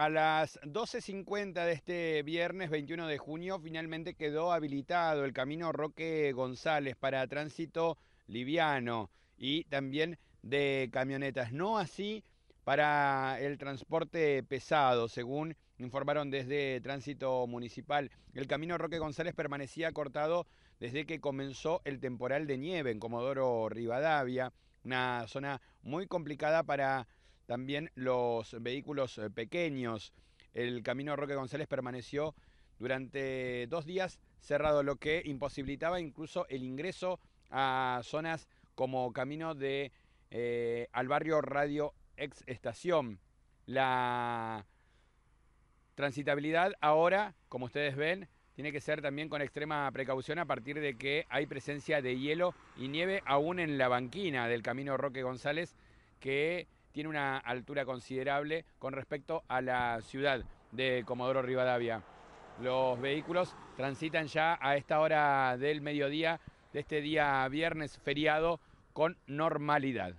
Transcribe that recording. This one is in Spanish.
A las 12.50 de este viernes 21 de junio finalmente quedó habilitado el camino Roque González para tránsito liviano y también de camionetas. No así para el transporte pesado, según informaron desde Tránsito Municipal. El camino Roque González permanecía cortado desde que comenzó el temporal de nieve en Comodoro Rivadavia, una zona muy complicada para también los vehículos eh, pequeños. El camino Roque González permaneció durante dos días cerrado, lo que imposibilitaba incluso el ingreso a zonas como camino de eh, al barrio Radio Ex Estación. La transitabilidad ahora, como ustedes ven, tiene que ser también con extrema precaución a partir de que hay presencia de hielo y nieve aún en la banquina del camino Roque González que tiene una altura considerable con respecto a la ciudad de Comodoro Rivadavia. Los vehículos transitan ya a esta hora del mediodía de este día viernes feriado con normalidad.